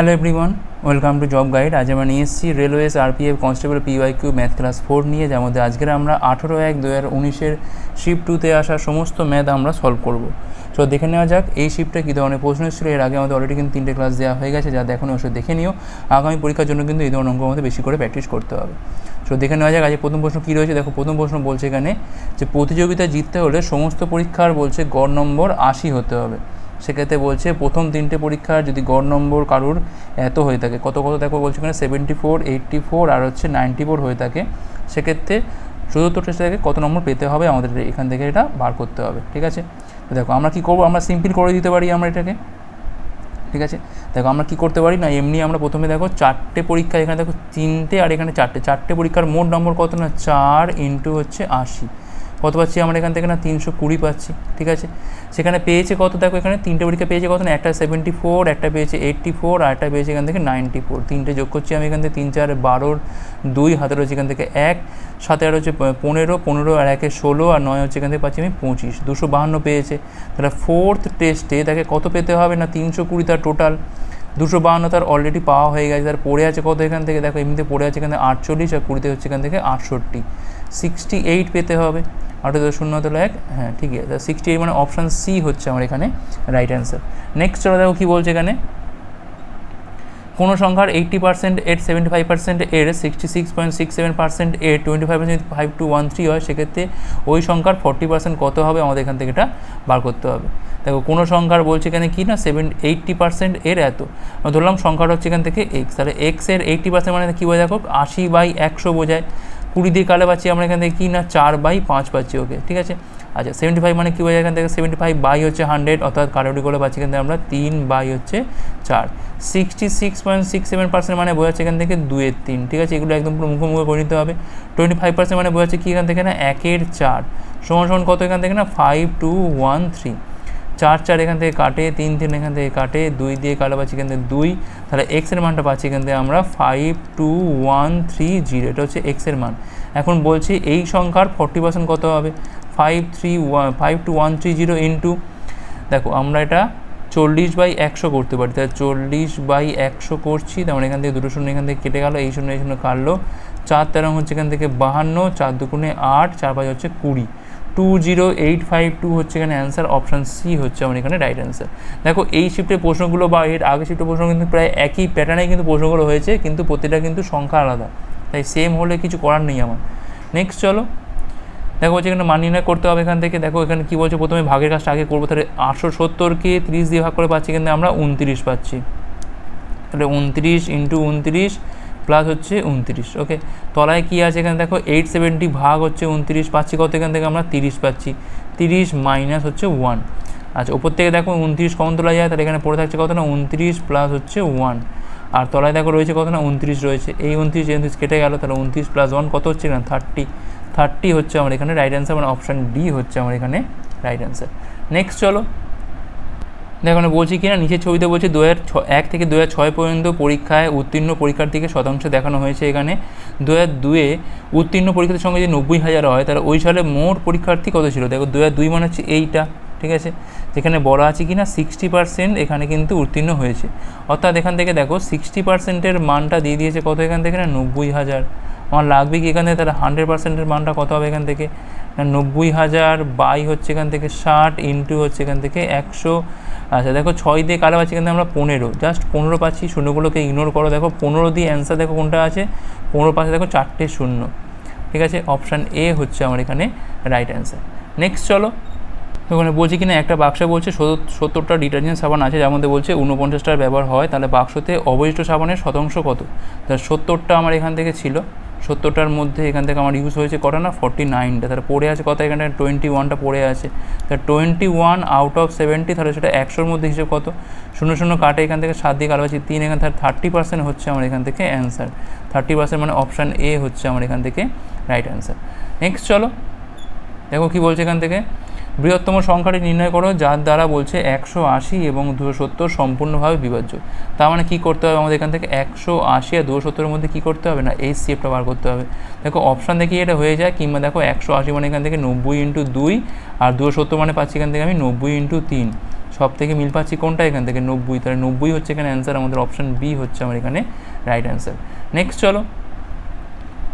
hello everyone welcome to job guide আজ আমরা নিয়ে এসেছি railways RPF constable PY Q math class four নিয়ে যার মধ্যে আজকের আমরা আঠেরো এক দু হাজার উনিশের শিফট টুতে আসা সমস্ত ম্যাথ আমরা সলভ করব তো দেখে নেওয়া যাক এই শিফটটা কী ধরনের প্রশ্ন ছিল এর আগে আমাদের অলরেডি কিন্তু তিনটে ক্লাস দেওয়া হয়ে গেছে যা এখন অবশ্যই দেখে নিও আগামী পরীক্ষার জন্য কিন্তু এই ধরনের অঙ্ক আমাদের বেশি করে প্র্যাকটিস করতে হবে তো দেখে নেওয়া যাক আজকে প্রথম প্রশ্ন কী রয়েছে দেখো প্রথম প্রশ্ন বলছে এখানে যে প্রতিযোগিতা জিততে হলে সমস্ত পরীক্ষার বলছে গড় নম্বর আশি হতে হবে সেক্ষেত্রে বলছে প্রথম তিনটে পরীক্ষার যদি গড় নম্বর কারুর এত হয়ে থাকে কত কত দেখো বলছে এখানে সেভেন্টি ফোর এইটটি ফোর আর হচ্ছে নাইনটি ফোর হয়ে থাকে সেক্ষেত্রে চতুর্থ টেস্ট থেকে কত নম্বর পেতে হবে আমাদের এখান থেকে এটা বার করতে হবে ঠিক আছে দেখো আমরা কী করবো আমরা সিম্পল করে দিতে পারি আমরা এটাকে ঠিক আছে দেখো আমরা কি করতে পারি না এমনি আমরা প্রথমে দেখো চারটে পরীক্ষা এখানে দেখো তিনটে আর এখানে চারটে চারটে পরীক্ষার মোট নম্বর কত না চার ইন্টু হচ্ছে আশি কত পাচ্ছি আমরা এখান থেকে না তিনশো কুড়ি পাচ্ছি ঠিক আছে সেখানে পেয়েছে কত দেখো এখানে তিনটে পরীক্ষা পেয়েছে কত না একটা সেভেন্টি ফোর একটা পেয়েছে এইট্টি ফোর আর একটা পেয়েছে এখান থেকে নাইনটি ফোর তিনটে যোগ করছি আমি এখান থেকে তিন চার বারোর দুই হাতে রয়েছে এখান থেকে এক সাথে আর হচ্ছে পনেরো পনেরো আর একে ষোলো আর নয় হচ্ছে এখান থেকে পাচ্ছি আমি পঁচিশ দুশো বাহান্ন পেয়েছে তাহলে ফোর্থ টেস্টে তাকে কত পেতে হবে না তিনশো কুড়ি তার টোটাল দুশো বাহান্ন তার অলরেডি পাওয়া হয়ে গেছে তার পড়ে আছে কত এখান থেকে দেখো এমনিতে পড়ে আছে এখান থেকে আটচল্লিশ আর কুড়িতে হচ্ছে এখান থেকে আটষট্টি সিক্সটি এইট পেতে হবে আঠেরো শূন্য তাহলে এক হ্যাঁ ঠিক আছে সিক্সটি এইট মানে অপশান সি হচ্ছে আমার এখানে রাইট অ্যান্সার নেক্সট চলো দেখো কী বলছে এখানে কোনো সংখ্যার এইটটি পার্সেন্ট এর সেভেন্টি ফাইভ পার্সেন্ট এর sixty six point six seven percent এর twenty five percent five two one three হয় সেক্ষেত্রে ওই সংখ্যার ফর্টি পার্সেন্ট কত হবে আমাদের এখান থেকে এটা বার করতে হবে দেখো কোনো সংখ্যার বলছে এখানে কি না সেভেন এইটটি পার্সেন্ট এর এত ধরলাম সংখ্যাটা হচ্ছে এখান থেকে এক্স তাহলে এক্সের এইটটি পার্সেন্ট মানে কী বোঝা যাক আশি বাই একশো বোঝায় কুড়ি দিয়ে কালে পাচ্ছি আমরা এখান থেকে কি না চার বাই পাঁচ পাচ্ছি ওকে ঠিক আছে আচ্ছা সেভেন্টি ফাইভ মানে কী বোঝা এখান থেকে সেভেন্টি ফাইভ বাই হচ্ছে হান্ড্রেড অর্থাৎ কারোটি করে পাচ্ছি এখান থেকে আমরা তিন বাই হচ্ছে চার sixty six point six seven percent মানে বোঝাচ্ছে এখান থেকে দুয়ের তিন ঠিক আছে এগুলো একদম পুরো মুখোমুখি করে নিতে হবে টোয়েন্টি ফাইভ পার্সেন্ট মানে বোঝাচ্ছে কি এখান থেকে না একের চার সমান সমান কত এখান থেকে না ফাইভ টু ওয়ান থ্রি চার চার এখান থেকে কাটে তিন তিন এখান থেকে কাটে দুই দিয়ে কাটা পাচ্ছি এখান থেকে দুই তাহলে এক্সের মানটা পাচ্ছি এখান থেকে আমরা five two one three zero এটা হচ্ছে এক্সের মান এখন বলছি এই সংখ্যার ফর্টি পার্সেন্ট কত হবে five three one five two one three zero into দেখো আমরা এটা চল্লিশ বাই একশো করতে পারি তাহলে চল্লিশ বাই একশো করছি তেমন মানে এখান থেকে দুটো শূন্য এখান থেকে কেটে গেলো এই শূন্য এই শূন্য কাটলো চার তেরো হচ্ছে এখান থেকে বাহান্ন চার দুকুনে আট চার পাঁচ হচ্ছে কুড়ি two zero eight five two হচ্ছে এখানে অ্যান্সার অপশান সি হচ্ছে আমার এখানে রাইট অ্যান্সার দেখো এই শিফটের প্রশ্নগুলো বা এর আগে শিফটের প্রশ্ন কিন্তু প্রায় একই প্যাটার্নে কিন্তু প্রশ্নগুলো হয়েছে কিন্তু প্রতিটা কিন্তু সংখ্যা আলাদা তাই সেম হলে কিছু করার নেই আমার নেক্সট চলো দেখো বলছে এখানে মান নির্ণয় করতে হবে এখান থেকে দেখো এখানে কী বলছে প্রথমে ভাগের কাজটা আগে করবো তাহলে আটশো সত্তরকে তিরিশ দিয়ে ভাগ করে পাচ্ছি কিন্তু আমরা উনত্রিশ পাচ্ছি তাহলে উনত্রিশ ইন্টু উনত্রিশ প্লাস হচ্ছে উনত্রিশ ওকে তলায় কী আছে এখানে দেখো এইট সেভেন্টি ভাগ হচ্ছে উনত্রিশ পাচ্ছি কত এখান থেকে আমরা তিরিশ পাচ্ছি তিরিশ মাইনাস হচ্ছে ওয়ান আচ্ছা ওপর থেকে দেখো উনত্রিশ কখন তোলা যায় তাহলে এখানে পড়ে থাকছে কত না উনত্রিশ প্লাস হচ্ছে ওয়ান আর তলায় দেখো রয়েছে কত না উনত্রিশ রয়েছে এই উনত্রিশ উনত্রিশ কেটে গেল তাহলে উনত্রিশ প্লাস ওয়ান কত হচ্ছে না থার্টি থার্টি হচ্ছে আমার এখানে রাইট অ্যান্সার মানে অপশান ডি হচ্ছে আমার এখানে রাইট অ্যান্সার নেক্সট চলো দেখুন বলছি কিনা নিচের ছবিতে বলছি দু হাজার এক থেকে দু ছয় পর্যন্ত পরীক্ষায় উত্তীর্ণ পরীক্ষার্থীকে শতাংশ দেখানো হয়েছে এখানে দু হাজার দুয়ে উত্তীর্ণ পরীক্ষার সঙ্গে যে নব্বই হাজার হয় তাহলে ওই সালে মোট পরীক্ষার্থী কত ছিল দেখো দু দুই মানে হচ্ছে এইটা ঠিক আছে যেখানে বলা আছে কি না সিক্সটি পার্সেন্ট এখানে কিন্তু উত্তীর্ণ হয়েছে অর্থাৎ এখান থেকে দেখো সিক্সটি পার্সেন্টের মানটা দিয়ে দিয়েছে কত এখান থেকে না নব্বই হাজার আমার লাগবে কি এখান থেকে তাহলে হান্ড্রেড পার্সেন্টের মানটা কত হবে এখান থেকে না নব্বই হাজার বাই হচ্ছে এখান থেকে ষাট ইন্টু হচ্ছে এখান থেকে একশো আচ্ছা দেখো ছয় দিয়ে কালো আছে কিন্তু আমরা পনেরো জাস্ট পনেরো পাচ্ছি শূন্যগুলোকে ইগনোর করো দেখো পনেরো দিয়ে অ্যান্সার দেখো কোনটা আছে পনেরো পাশে দেখো চারটে শূন্য ঠিক আছে অপশান এ হচ্ছে আমার এখানে রাইট অ্যান্সার নেক্সট চলো ওখানে বলছে কি না একটা বাক্সে বলছে সত্তরটা ডিটারজেন্ট সাবান আছে যার মধ্যে বলছে ঊনপঞ্চাশটার ব্যবহার হয় তাহলে বাক্সতে অবশিষ্ট সাবানের শতাংশ কত তাহলে সত্তরটা আমার এখান থেকে ছিল সত্তরটার মধ্যে এখান থেকে আমার ইউজ হয়েছে কটা না ফর্টি নাইনটা তাহলে পড়ে আছে কত এখানে টোয়েন্টি ওয়ানটা পড়ে আছে তা twenty one out of seventy তাহলে সেটা একশোর মধ্যে হিসেবে কত শূন্য শূন্য কাটে এখান থেকে সাত দিয়ে কাটাচ্ছি তিন এখান থেকে থার্টি পার্সেন্ট হচ্ছে আমার এখান থেকে অ্যান্সার থার্টি পার্সেন্ট মানে অপশান এ হচ্ছে আমার এখান থেকে রাইট অ্যান্সার নেক্সট চলো দেখো কী বলছে এখান থেকে বৃহত্তম সংখ্যাটি নির্ণয় করো যার দ্বারা বলছে একশো আশি এবং দুশো সত্তর সম্পূর্ণভাবে বিভাজ্য তার মানে কী করতে হবে আমাদের এখান থেকে একশো আশি আর দুশো সত্তরের মধ্যে কী করতে হবে না এই সিএফটা বার করতে হবে দেখো অপশান দেখি এটা হয়ে যায় কিংবা দেখো একশো আশি মানে এখান থেকে নব্বই ইন্টু দুই আর দুশো সত্তর মানে পাচ্ছি এখান থেকে আমি নব্বই ইন্টু তিন সব থেকে মিল পাচ্ছি কোনটা এখান থেকে নব্বই তাহলে নব্বই হচ্ছে এখানে অ্যান্সার আমাদের অপশান বি হচ্ছে আমার এখানে রাইট অ্যান্সার নেক্সট চলো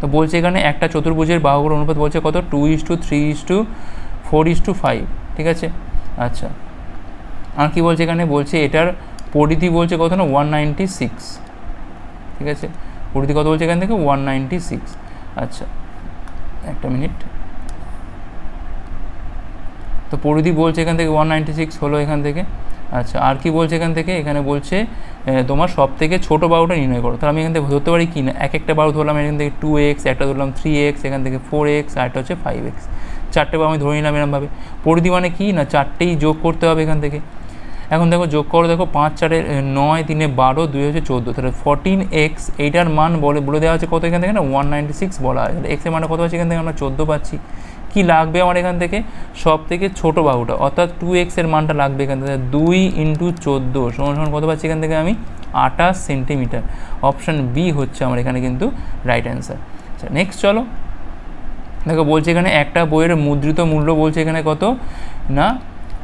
তো বলছে এখানে একটা চতুর্ভুজের বাহুর অনুপাত বলছে কত two is to three is to four is to five ঠিক আছে আচ্ছা আর কি বলছে এখানে বলছে এটার পরিধি বলছে কত না ওয়ান নাইনটি সিক্স ঠিক আছে পরিধি কত বলছে এখান থেকে ওয়ান নাইনটি সিক্স আচ্ছা একটা মিনিট তো পরিধি বলছে এখান থেকে ওয়ান নাইনটি সিক্স হলো এখান থেকে আচ্ছা আর কি বলছে এখান থেকে এখানে বলছে তোমার সব থেকে ছোটো বারোটা নির্ণয় করো তাহলে আমি এখান থেকে ধরতে পারি কি না এক একটা বারো ধরলাম এখান থেকে টু এক্স একটা ধরলাম থ্রি এক্স এখান থেকে ফোর এক্স আরেকটা হচ্ছে ফাইভ এক্স চারটে আমি ধরে নিলাম এরমভাবে পরিধি মানে কী না চারটেই যোগ করতে হবে এখান থেকে এখন দেখো যোগ করো দেখো পাঁচ চারে নয় তিনে বারো দুই হচ্ছে চোদ্দো তাহলে ফর্টিন এক্স এইটার মান বলে বলে দেওয়া হচ্ছে কত এখান থেকে না ওয়ান নাইনটি সিক্স বলা হয় এক্সের মানে কত আছে এখান থেকে আমরা চোদ্দো পাচ্ছি কি লাগবে আমার এখান থেকে সব থেকে ছোটো বাহুটা অর্থাৎ টু এক্সের মানটা লাগবে এখান থেকে দুই ইন্টু চোদ্দো সমান সমান কত পাচ্ছি এখান থেকে আমি আঠাশ সেন্টিমিটার অপশান বি হচ্ছে আমার এখানে কিন্তু রাইট অ্যান্সার আচ্ছা নেক্সট চলো দেখো বলছে এখানে একটা বইয়ের মুদ্রিত মূল্য বলছে এখানে কত না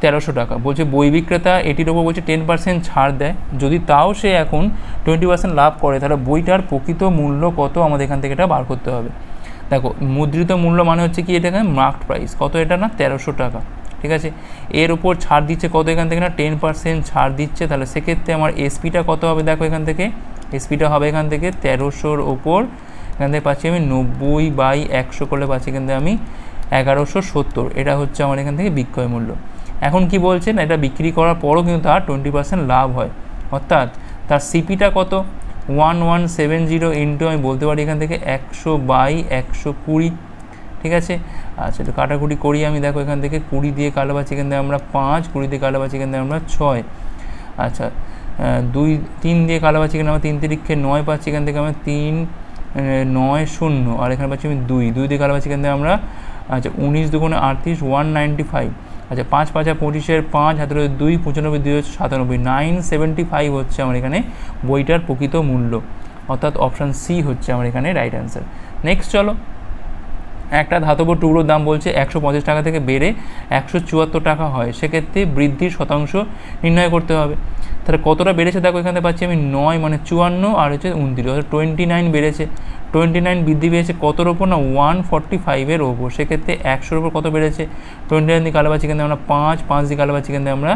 তেরোশো টাকা বলছে বই বিক্রেতা এটির ওপর বলছে টেন পার্সেন্ট ছাড় দেয় যদি তাও সে এখন টোয়েন্টি পার্সেন্ট লাভ করে তাহলে বইটার প্রকৃত মূল্য কত আমাদের এখান থেকে এটা বার করতে হবে দেখো মুদ্রিত মূল্য মানে হচ্ছে কি এটা মার্কড প্রাইস কত এটা না তেরোশো টাকা ঠিক আছে এর ওপর ছাড় দিচ্ছে কত এখান থেকে না টেন পার্সেন্ট ছাড় দিচ্ছে তাহলে সেক্ষেত্রে আমার এসপিটা কত হবে দেখো এখান থেকে এসপিটা হবে এখান থেকে তেরোশোর ওপর এখান থেকে পাচ্ছি আমি নব্বই বাই একশো করলে পাচ্ছি এখান থেকে আমি এগারোশো সত্তর এটা হচ্ছে আমার এখান থেকে বিক্রয় মূল্য এখন কি বলছেন এটা বিক্রি করার পরও কিন্তু তার টোয়েন্টি পার্সেন্ট লাভ হয় অর্থাৎ তার সিপিটা কত one one seven zero into আমি বলতে পারি এখান থেকে একশো বাই একশো কুড়ি ঠিক আছে আচ্ছা তো কাটাকুটি করি আমি দেখো এখান থেকে কুড়ি দিয়ে কালো পাচ্ছি এখান থেকে আমরা পাঁচ কুড়ি দিয়ে কালো পাচ্ছি এখান থেকে আমরা ছয় আচ্ছা দুই তিন দিয়ে কালো পাচ্ছি এখানে আমরা তিন তিরিক্ষে নয় পাচ্ছি এখান থেকে আমরা তিন নয় শূন্য আর এখানে পাচ্ছি আমি দুই দুই দিকে আর পাচ্ছি কিন্তু আমরা আচ্ছা উনিশ দুগুণে আটত্রিশ ওয়ান নাইনটি ফাইভ আচ্ছা পাঁচ পাঁচ হাজার পঁচিশের পাঁচ হাতে রয়েছে দুই পঁচানব্বই দুই হচ্ছে সাতানব্বই নাইন সেভেন্টি ফাইভ হচ্ছে আমার এখানে বইটার প্রকৃত মূল্য অর্থাৎ অপশান সি হচ্ছে আমার এখানে রাইট অ্যান্সার নেক্সট চলো একটা ধাতব টুকরোর দাম বলছে একশো পঞ্চাশ টাকা থেকে বেড়ে একশো চুয়াত্তর টাকা হয় সেক্ষেত্রে বৃদ্ধির শতাংশ নির্ণয় করতে হবে তাহলে কতটা বেড়েছে দেখো এখানে পাচ্ছি আমি নয় মানে চুয়ান্ন আর হচ্ছে উনত্রিশ অর্থাৎ টোয়েন্টি নাইন বেড়েছে টোয়েন্টি নাইন বৃদ্ধি পেয়েছে কতর ওপর না ওয়ান ফর্টি ফাইভের ওপর সেক্ষেত্রে একশোর ওপর কত বেড়েছে টোয়েন্টি নাইন দিকে আলাদা কিন্তু আমরা পাঁচ পাঁচ দিকে আলাদা কিন্তু আমরা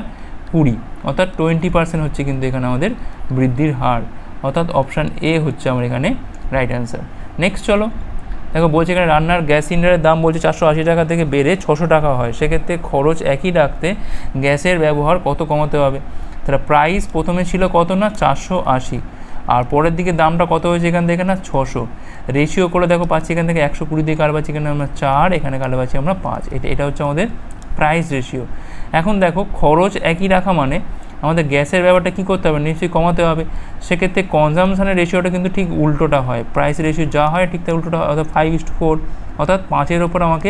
কুড়ি অর্থাৎ টোয়েন্টি পার্সেন্ট হচ্ছে কিন্তু এখানে আমাদের বৃদ্ধির হার অর্থাৎ অপশান এ হচ্ছে আমার এখানে রাইট অ্যান্সার নেক্সট চলো দেখো বলছে এখানে রান্নার গ্যাস সিলিন্ডারের দাম বলছে চারশো আশি টাকা থেকে বেড়ে ছশো টাকা হয় সেক্ষেত্রে খরচ একই রাখতে গ্যাসের ব্যবহার কত কমাতে হবে তাহলে প্রাইস প্রথমে ছিল কত না চারশো আশি আর পরের দিকে দামটা কত হয়েছে এখান থেকে না ছশো রেশিও করে দেখো পাচ্ছি এখান থেকে একশো কুড়ি দিয়ে কার পাচ্ছি এখানে আমরা চার এখানে কালে পাচ্ছি আমরা পাঁচ এটা এটা হচ্ছে আমাদের প্রাইস রেশিও এখন দেখো খরচ একই রাখা মানে আমাদের গ্যাসের ব্যাপারটা কী করতে হবে নিশ্চয়ই কমাতে হবে সেক্ষেত্রে কনজামশানের রেশিওটা কিন্তু ঠিক উল্টোটা হয় প্রাইস রেশিও যা হয় ঠিক তার উল্টোটা হয় অর্থাৎ ফাইভ ইস্ট ফোর অর্থাৎ পাঁচের ওপর আমাকে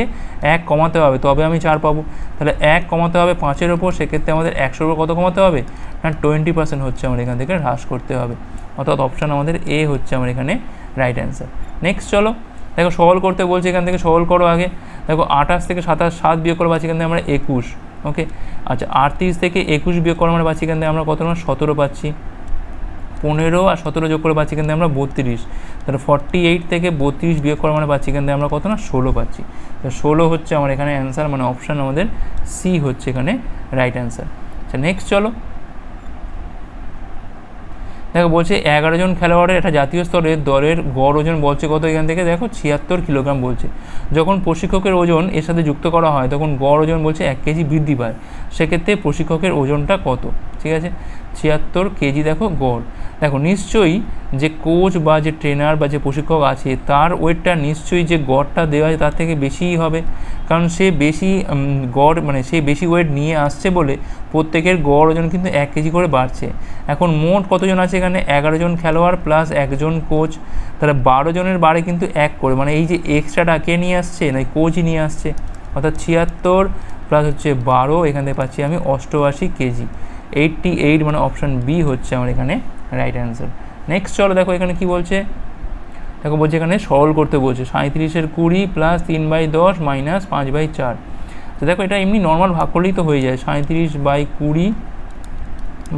এক কমাতে হবে তবে আমি চার পাবো তাহলে এক কমাতে হবে পাঁচের ওপর সেক্ষেত্রে আমাদের একশোর ওপর কত কমাতে হবে না টোয়েন্টি পার্সেন্ট হচ্ছে আমার এখান থেকে হ্রাস করতে হবে অর্থাৎ অপশান আমাদের এ হচ্ছে আমার এখানে রাইট অ্যান্সার নেক্সট চলো দেখো সরল করতে বলছে এখান থেকে সরল করো আগে দেখো আঠাশ থেকে সাতাশ সাত বিয়োগ করো আছে এখান থেকে আমরা একুশ ওকে আচ্ছা আটত্রিশ থেকে একুশ বিয়োগ করা মানে পাচ্ছি এখান আমরা কত না সতেরো পাচ্ছি পনেরো আর সতেরো যোগ করে পাচ্ছি এখান আমরা বত্রিশ তাহলে ফর্টি এইট থেকে বত্রিশ বিয়োগ করা মানে পাচ্ছি এখান আমরা কত না ষোলো পাচ্ছি তো ষোলো হচ্ছে আমার এখানে অ্যান্সার মানে অপশান আমাদের সি হচ্ছে এখানে রাইট অ্যান্সার আচ্ছা নেক্সট চলো দেখো বলছে এগারো জন খেলোয়াড়ের একটা জাতীয় স্তরে দলের গড় ওজন বলছে কত এখান থেকে দেখো ছিয়াত্তর কিলোগ্রাম বলছে যখন প্রশিক্ষকের ওজন এর সাথে যুক্ত করা হয় তখন গড় ওজন বলছে এক কেজি বৃদ্ধি পায় সেক্ষেত্রে প্রশিক্ষকের ওজনটা কত ঠিক আছে ছিয়াত্তর কেজি দেখো গড় দেখো নিশ্চয়ই যে কোচ বা যে ট্রেনার বা যে প্রশিক্ষক আছে তার ওয়েটটা নিশ্চয়ই যে গড়টা দেওয়া আছে তার থেকে বেশিই হবে কারণ সে বেশি গড় মানে সে বেশি ওয়েট নিয়ে আসছে বলে প্রত্যেকের গড় ওজন কিন্তু এক কেজি করে বাড়ছে এখন মোট কতজন আছে এখানে এগারো জন খেলোয়াড় প্লাস একজন কোচ তাহলে বারো জনের বারে কিন্তু এক করে মানে এই যে এক্সট্রাটা কে নিয়ে আসছে না কোচই নিয়ে আসছে অর্থাৎ ছিয়াত্তর প্লাস হচ্ছে বারো এখানে পাচ্ছি আমি অষ্টআশি কেজি এইটটি এইট মানে অপশান বি হচ্ছে আমার এখানে রাইট অ্যান্সার নেক্সট চলো দেখো এখানে কি বলছে দেখো বলছে এখানে সরল করতে বলছে সাঁত্রিশের কুড়ি প্লাস তিন বাই দশ মাইনাস পাঁচ বাই চার তো দেখো এটা এমনি নর্মাল ভাগ করলেই তো হয়ে যায় সাঁত্রিশ বাই কুড়ি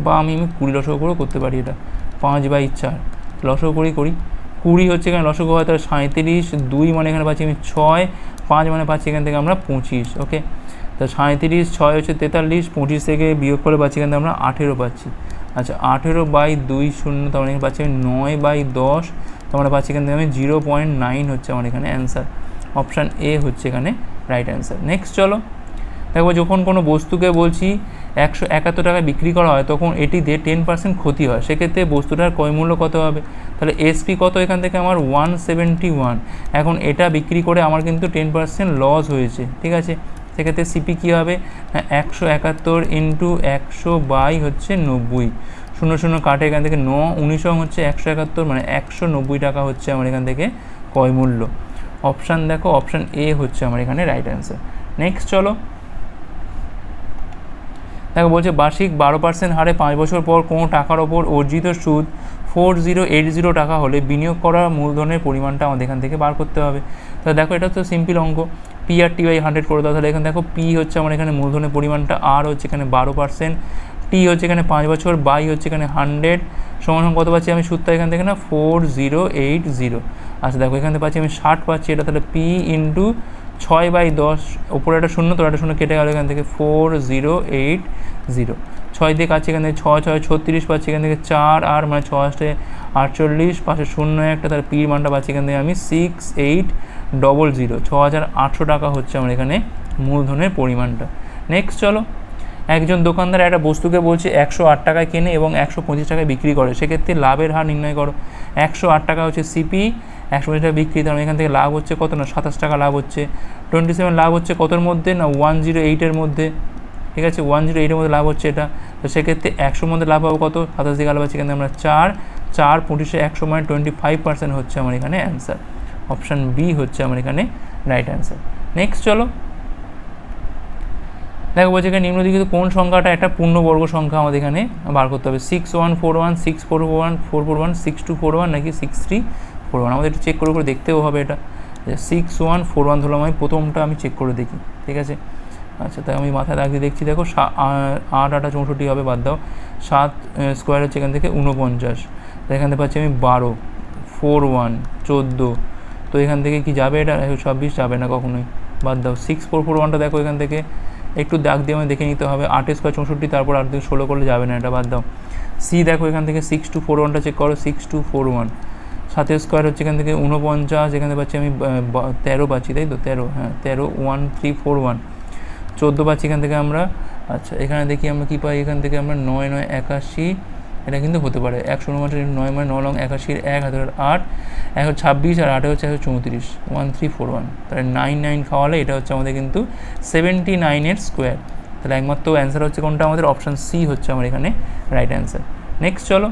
বা আমি এমনি কুড়ি লসগো করেও করতে পারি এটা পাঁচ বাই চার লসগো করেই করি কুড়ি হচ্ছে এখানে লসগো হয় তার সাঁত্রিশ দুই মানে এখানে পাচ্ছি আমি ছয় পাঁচ মানে পাচ্ছি এখান থেকে আমরা পঁচিশ ওকে তা সাঁত্রিশ ছয় হচ্ছে তেতাল্লিশ পঁচিশ থেকে বিয়োগ করে পাচ্ছি কিন্তু আমরা আঠেরো পাচ্ছি আচ্ছা আঠেরো বাই দুই শূন্য তো আমরা মানে পাচ্ছি নয় বাই দশ তো আমরা মানে পাচ্ছি এখান আমি জিরো পয়েন্ট নাইন হচ্ছে আমার এখানে অ্যান্সার অপশান এ হচ্ছে এখানে রাইট অ্যান্সার নেক্সট চলো দেখবো যখন কোনো বস্তুকে বলছি একশো একাত্তর টাকা বিক্রি করা হয় তখন এটিতে টেন পার্সেন্ট ক্ষতি হয় সেক্ষেত্রে বস্তুটার ক্রয় কত হবে তাহলে এসপি কত এখান থেকে আমার ওয়ান সেভেন্টি ওয়ান এখন এটা বিক্রি করে আমার কিন্তু টেন পার্সেন্ট লস হয়েছে ঠিক আছে সেক্ষেত্রে সিপি কী হবে না হ্যাঁ, একশো একাত্তর ইন্টু একশো বাই হচ্ছে নব্বই শূন্য শূন্য কাটে এখান থেকে ন উনিশ হচ্ছে একশো একাত্তর মানে একশো নব্বই টাকা হচ্ছে আমার এখান থেকে কয় মূল্য অপশান দেখো অপশান এ হচ্ছে আমার এখানে রাইট অ্যান্সার নেক্সট চলো দেখো বলছে বার্ষিক বারো পার্সেন্ট হারে পাঁচ বছর পর কোনো টাকার ওপর অর্জিত সুদ ফোর জিরো এইট জিরো টাকা হলে বিনিয়োগ করা মূলধনের পরিমাণটা আমাদের এখান থেকে বার করতে হবে তা দেখো এটা তো সিম্পল অঙ্ক P R T by hundred করে দাও তাহলে এখানে দেখো পি হচ্ছে আমার এখানে মূলধনের পরিমাণটা আর হচ্ছে এখানে বারো পার্সেন্ট টি হচ্ছে এখানে পাঁচ বছর বাই হচ্ছে এখানে হান্ড্রেড সমান কত পাচ্ছি আমি সূত্র এখান থেকে না ফোর জিরো এইট জিরো আচ্ছা দেখো এখান থেকে পাচ্ছি আমি ষাট পাচ্ছি এটা তাহলে পি ইন্টু ছয় বাই দশ ওপরে একটা শূন্য তো একটা শূন্য কেটে গেল এখান থেকে ফোর জিরো এইট জিরো ছয় দিয়ে কাছে এখান থেকে ছয় ছয় ছত্রিশ পাচ্ছি এখান থেকে চার আর মানে ছয় আটে আটচল্লিশ পাশে শূন্য একটা তাহলে পির মানটা পাচ্ছি এখান থেকে আমি সিক্স এইট ডবল জিরো ছ হাজার আটশো টাকা হচ্ছে আমার এখানে মূলধনের পরিমাণটা নেক্সট চলো একজন দোকানদার একটা বস্তুকে বলছে একশো আট টাকায় কেনে এবং একশো পঁচিশ টাকায় বিক্রি করে সেক্ষেত্রে লাভের হার নির্ণয় করো একশো আট টাকা হচ্ছে সিপি একশো পঁচিশ টাকা বিক্রি তার মানে এখান থেকে লাভ হচ্ছে কত না সাতাশ টাকা লাভ হচ্ছে টোয়েন্টি সেভেন লাভ হচ্ছে কতর মধ্যে না ওয়ান জিরো এইটের মধ্যে ঠিক আছে ওয়ান জিরো এইটের মধ্যে লাভ হচ্ছে এটা তো সেক্ষেত্রে একশোর মধ্যে লাভ হবে কত সাতাশ দিকে লাভ আছে এখানে আমরা চার চার পঁচিশে একশো মানে টোয়েন্টি ফাইভ পার্সেন্ট হচ্ছে আমার এখানে অ্যান্সার অপশান বি হচ্ছে আমার এখানে রাইট অ্যান্সার নেক্সট চলো দেখো বলছে এখানে নিম্নলিখিত কোন সংখ্যাটা একটা পূর্ণবর্গ সংখ্যা আমাদের এখানে বার করতে হবে six one four one six four one four four one six two four one নাকি সিক্স থ্রি ফোর ওয়ান আমাদের একটু চেক করে করে দেখতেও হবে এটা সিক্স ওয়ান ফোর ওয়ান ধরলাম আমি প্রথমটা আমি চেক করে দেখি ঠিক আছে আচ্ছা তাই আমি মাথায় রাখি দেখছি দেখো আট আটা চৌষট্টি হবে বাদ দাও সাত স্কোয়ার হচ্ছে এখান থেকে ঊনপঞ্চাশ এখান থেকে পাচ্ছি আমি বারো ফোর ওয়ান চোদ্দো তো এখান থেকে কি যাবে এটা ছাব্বিশ যাবে না কখনোই বাদ দাও সিক্স ফোর ফোর ওয়ানটা দেখো এখান থেকে একটু দাগ দিয়ে আমি দেখে নিতে হবে আটে স্কোয়ার চৌষট্টি তারপর আট দিকে ষোলো করলে যাবে না এটা বাদ দাও সি দেখো এখান থেকে সিক্স টু ফোর ওয়ানটা চেক করো সিক্স টু ফোর ওয়ান সাতের স্কোয়ার হচ্ছে এখান থেকে এখান এখানে পাচ্ছি আমি তেরো পাচ্ছি তাই তো তেরো হ্যাঁ তেরো ওয়ান থ্রি ফোর ওয়ান চোদ্দো পাচ্ছি এখান থেকে আমরা আচ্ছা এখানে দেখি আমরা কী পাই এখান থেকে আমরা নয় নয় একাশি এটা কিন্তু হতে পারে একশো মাসের নয় মানে ন লং একাশির এক হাজার আট একশো ছাব্বিশ আর আটে হচ্ছে একশো চৌত্রিশ ওয়ান থ্রি ফোর ওয়ান তাহলে নাইন নাইন খাওয়ালে এটা হচ্ছে আমাদের কিন্তু সেভেন্টি নাইনের স্কোয়ার তাহলে একমাত্র অ্যান্সার হচ্ছে কোনটা আমাদের অপশান সি হচ্ছে আমার এখানে রাইট অ্যান্সার নেক্সট চলো